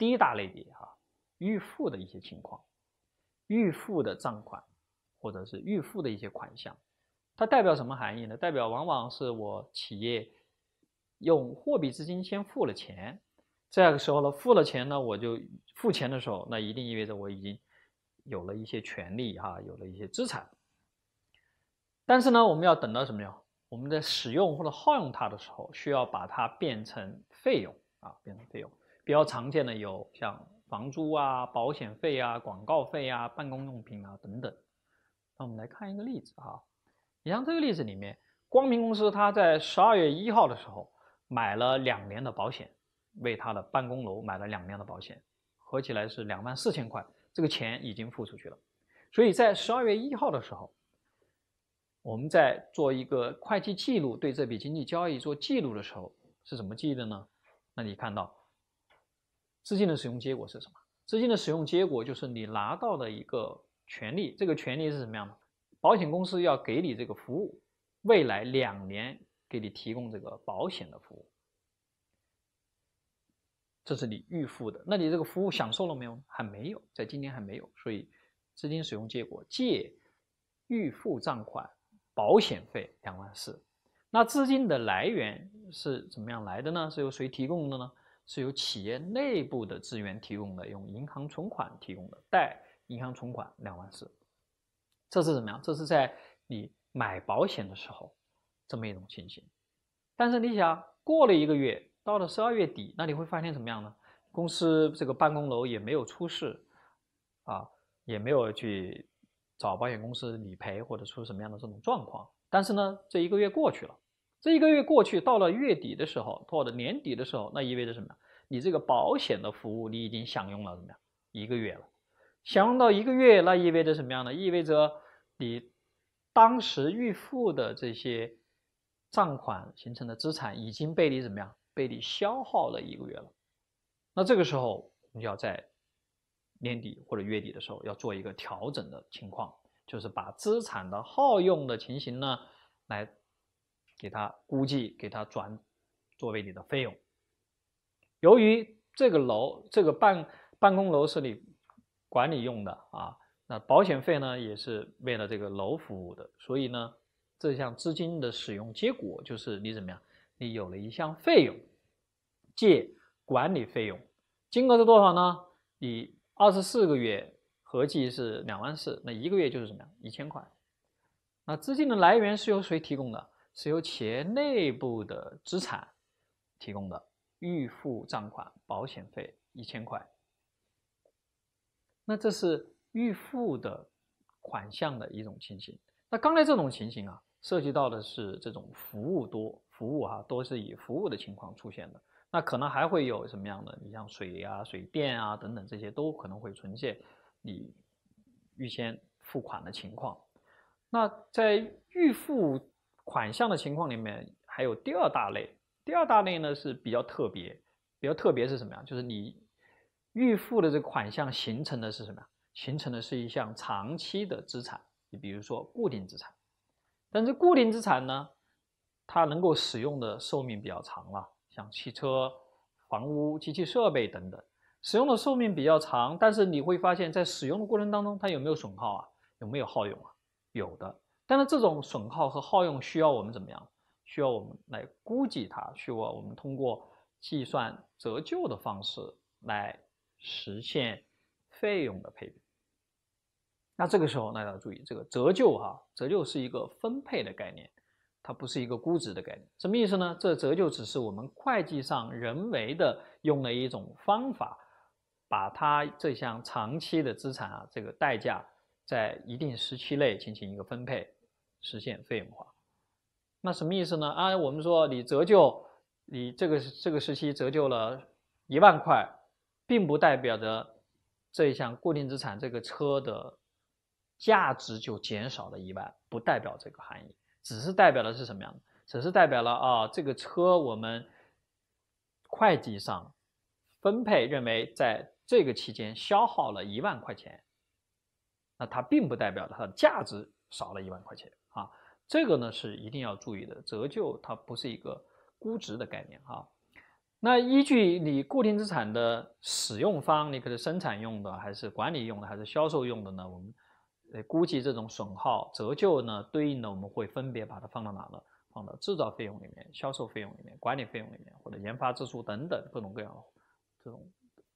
第一大类别哈，预付的一些情况，预付的账款或者是预付的一些款项，它代表什么含义呢？代表往往是我企业用货币资金先付了钱，这个时候呢，付了钱呢，我就付钱的时候，那一定意味着我已经有了一些权利哈，有了一些资产。但是呢，我们要等到什么呀？我们在使用或者耗用它的时候，需要把它变成费用啊，变成费用。比较常见的有像房租啊、保险费啊、广告费啊、办公用品啊等等。那我们来看一个例子哈，你像这个例子里面，光明公司它在十二月一号的时候买了两年的保险，为他的办公楼买了两年的保险，合起来是两万四千块，这个钱已经付出去了。所以在十二月一号的时候，我们在做一个会计记录，对这笔经济交易做记录的时候是怎么记的呢？那你看到？资金的使用结果是什么？资金的使用结果就是你拿到的一个权利，这个权利是什么样的？保险公司要给你这个服务，未来两年给你提供这个保险的服务，这是你预付的。那你这个服务享受了没有？还没有，在今年还没有。所以，资金使用结果借预付账款保险费两万四。那资金的来源是怎么样来的呢？是由谁提供的呢？是由企业内部的资源提供的，用银行存款提供的，贷银行存款两万四，这是怎么样？这是在你买保险的时候，这么一种情形。但是你想过了一个月，到了十二月底，那你会发现怎么样呢？公司这个办公楼也没有出事啊，也没有去找保险公司理赔或者出什么样的这种状况。但是呢，这一个月过去了，这一个月过去到了月底的时候，或者年底的时候，那意味着什么你这个保险的服务，你已经享用了怎么样？一个月了，享用到一个月，那意味着什么样呢？意味着你当时预付的这些账款形成的资产已经被你怎么样？被你消耗了一个月了。那这个时候，你要在年底或者月底的时候，要做一个调整的情况，就是把资产的耗用的情形呢，来给它估计，给它转作为你的费用。由于这个楼，这个办办公楼是你管理用的啊，那保险费呢也是为了这个楼服务的，所以呢，这项资金的使用结果就是你怎么样，你有了一项费用，借管理费用，金额是多少呢？以二十四个月合计是两万四，那一个月就是怎么样，一千块。那资金的来源是由谁提供的是由企业内部的资产提供的。预付账款、保险费一千块，那这是预付的款项的一种情形。那刚才这种情形啊，涉及到的是这种服务多服务啊，多是以服务的情况出现的。那可能还会有什么样的？你像水啊、水电啊等等，这些都可能会存现你预先付款的情况。那在预付款项的情况里面，还有第二大类。第二大类呢是比较特别，比较特别是什么呀？就是你预付的这个款项形成的是什么呀？形成的是一项长期的资产，你比如说固定资产。但是固定资产呢，它能够使用的寿命比较长了，像汽车、房屋、机器设备等等，使用的寿命比较长。但是你会发现在使用的过程当中，它有没有损耗啊？有没有耗用啊？有的。但是这种损耗和耗用需要我们怎么样？需要我们来估计它，需要我们通过计算折旧的方式来实现费用的配比。那这个时候，大家注意，这个折旧哈，折旧是一个分配的概念，它不是一个估值的概念。什么意思呢？这折旧只是我们会计上人为的用了一种方法，把它这项长期的资产啊，这个代价在一定时期内进行一个分配，实现费用化。那什么意思呢？啊，我们说你折旧，你这个这个时期折旧了，一万块，并不代表着这一项固定资产这个车的价值就减少了一万，不代表这个含义，只是代表的是什么样的？只是代表了啊，这个车我们会计上分配认为在这个期间消耗了一万块钱，那它并不代表它的价值少了一万块钱啊。这个呢是一定要注意的，折旧它不是一个估值的概念哈。那依据你固定资产的使用方，你可是生产用的，还是管理用的，还是销售用的呢？我们估计这种损耗折旧呢，对应的我们会分别把它放到哪呢？放到制造费用里面、销售费用里面、管理费用里面，或者研发支出等等各种各样的这种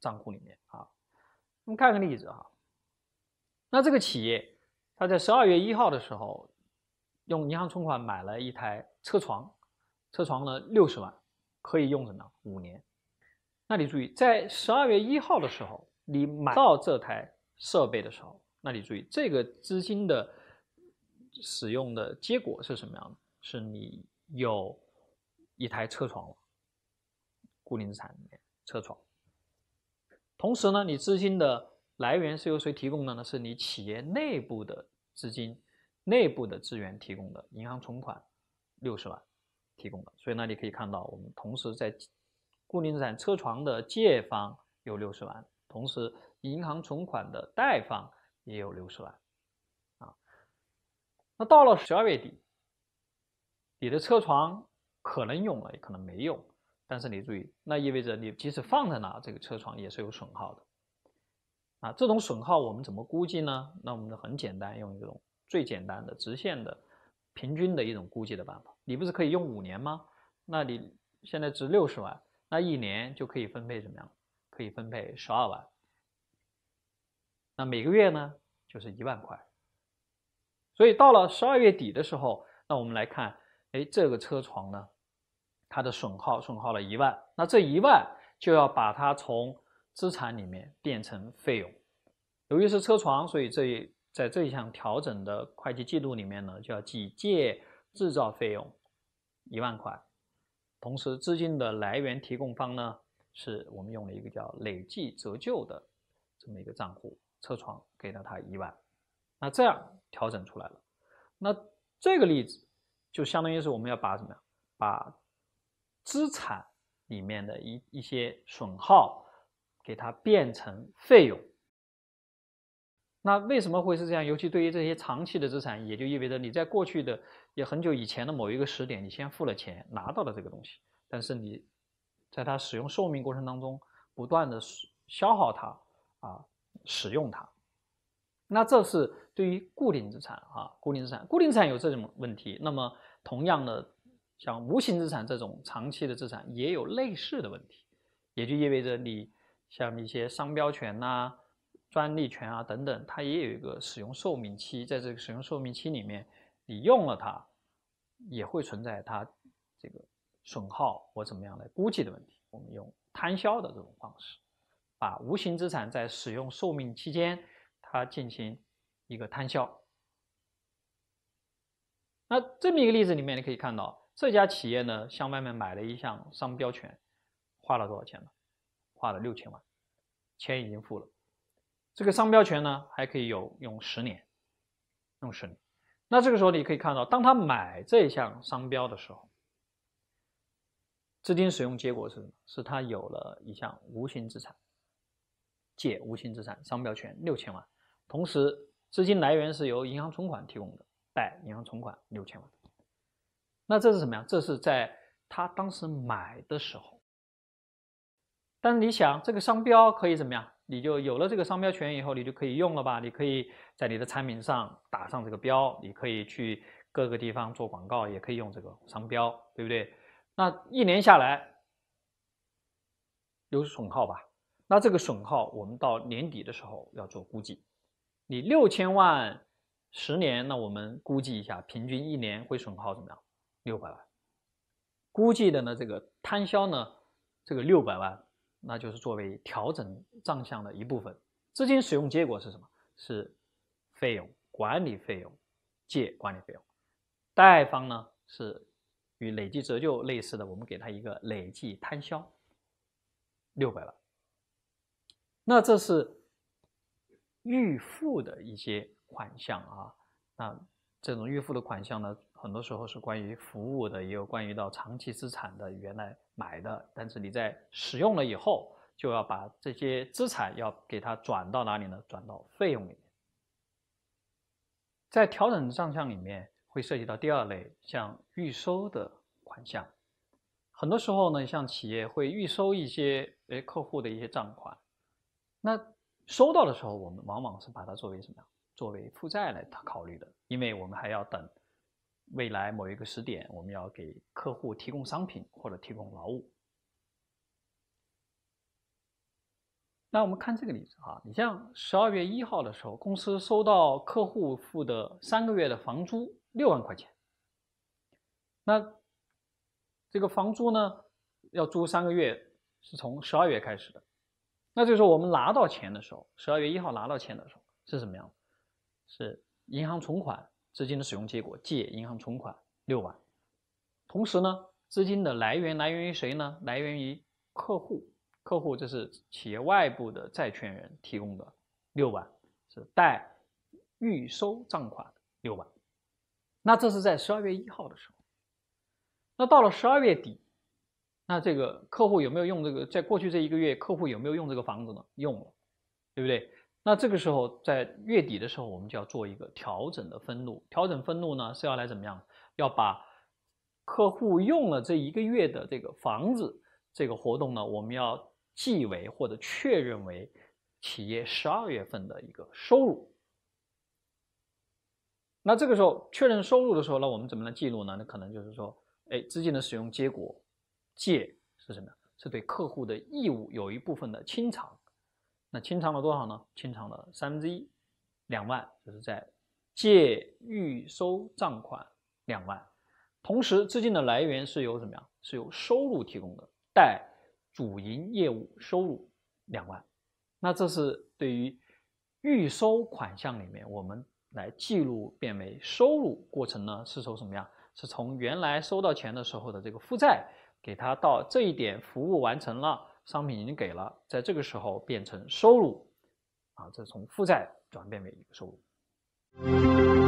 账户里面啊。我们看个例子哈，那这个企业它在十二月一号的时候。用银行存款买了一台车床，车床呢六十万，可以用着呢五年。那你注意，在十二月一号的时候，你买到这台设备的时候，那你注意这个资金的使用的结果是什么样的？是你有一台车床了，固定资产里面车床。同时呢，你资金的来源是由谁提供的呢？是你企业内部的资金。内部的资源提供的银行存款六十万提供的，所以呢，你可以看到我们同时在固定资产车床的借方有六十万，同时银行存款的贷方也有六十万啊。那到了十二月底，你的车床可能用了，也可能没用，但是你注意，那意味着你即使放在那，这个车床也是有损耗的啊。这种损耗我们怎么估计呢？那我们很简单，用一种。最简单的直线的平均的一种估计的办法，你不是可以用五年吗？那你现在值六十万，那一年就可以分配怎么样？可以分配十二万，那每个月呢就是一万块。所以到了十二月底的时候，那我们来看，哎，这个车床呢，它的损耗损耗了一万，那这一万就要把它从资产里面变成费用。由于是车床，所以这。在这一项调整的会计记录里面呢，就要记借制造费用一万块，同时资金的来源提供方呢，是我们用了一个叫累计折旧的这么一个账户，车床给了他一万，那这样调整出来了。那这个例子就相当于是我们要把什么呀？把资产里面的一一些损耗给它变成费用。那为什么会是这样？尤其对于这些长期的资产，也就意味着你在过去的也很久以前的某一个时点，你先付了钱拿到了这个东西，但是你在它使用寿命过程当中不断的消耗它啊，使用它。那这是对于固定资产啊，固定资产，固定资产有这种问题。那么同样的，像无形资产这种长期的资产也有类似的问题，也就意味着你像一些商标权呐。专利权啊等等，它也有一个使用寿命期，在这个使用寿命期里面，你用了它，也会存在它这个损耗或怎么样来估计的问题。我们用摊销的这种方式，把无形资产在使用寿命期间它进行一个摊销。那这么一个例子里面，你可以看到这家企业呢向外面买了一项商标权，花了多少钱呢？花了六千万，钱已经付了。这个商标权呢，还可以有用十年，用十年。那这个时候你可以看到，当他买这项商标的时候，资金使用结果是什么？是他有了一项无形资产，借无形资产商标权六千万，同时资金来源是由银行存款提供的，贷银行存款六千万。那这是什么呀？这是在他当时买的时候。但是你想，这个商标可以怎么样？你就有了这个商标权以后，你就可以用了吧？你可以在你的产品上打上这个标，你可以去各个地方做广告，也可以用这个商标，对不对？那一年下来有损耗吧？那这个损耗，我们到年底的时候要做估计。你六千万十年，那我们估计一下，平均一年会损耗怎么样？六百万。估计的呢，这个摊销呢，这个六百万。那就是作为调整账项的一部分，资金使用结果是什么？是费用管理费用借管理费用，贷方呢是与累计折旧类似的，我们给他一个累计摊销六百万。那这是预付的一些款项啊，那这种预付的款项呢，很多时候是关于服务的，也有关于到长期资产的原来。买的，但是你在使用了以后，就要把这些资产要给它转到哪里呢？转到费用里面。在调整账项里面，会涉及到第二类，像预收的款项。很多时候呢，像企业会预收一些诶客户的一些账款，那收到的时候，我们往往是把它作为什么呀？作为负债来考虑的，因为我们还要等。未来某一个时点，我们要给客户提供商品或者提供劳务。那我们看这个例子哈，你像十二月一号的时候，公司收到客户付的三个月的房租六万块钱。那这个房租呢，要租三个月，是从十二月开始的。那就是说，我们拿到钱的时候，十二月一号拿到钱的时候是什么样？是银行存款。资金的使用结果，借银行存款六万。同时呢，资金的来源来源于谁呢？来源于客户，客户这是企业外部的债权人提供的六万，是贷预收账款六万。那这是在十二月一号的时候。那到了十二月底，那这个客户有没有用这个？在过去这一个月，客户有没有用这个房子呢？用了，对不对？那这个时候，在月底的时候，我们就要做一个调整的分录。调整分录呢，是要来怎么样？要把客户用了这一个月的这个房子这个活动呢，我们要记为或者确认为企业十二月份的一个收入。那这个时候确认收入的时候，那我们怎么来记录呢？那可能就是说，哎，资金的使用结果，借是什么？是对客户的义务有一部分的清偿。那清偿了多少呢？清偿了三分之一，两万，就是在借预收账款两万。同时，资金的来源是由怎么样？是由收入提供的，贷主营业务收入两万。那这是对于预收款项里面，我们来记录变为收入过程呢？是从什么样？是从原来收到钱的时候的这个负债，给他到这一点服务完成了。商品已经给了，在这个时候变成收入，啊，这从负债转变为一个收入。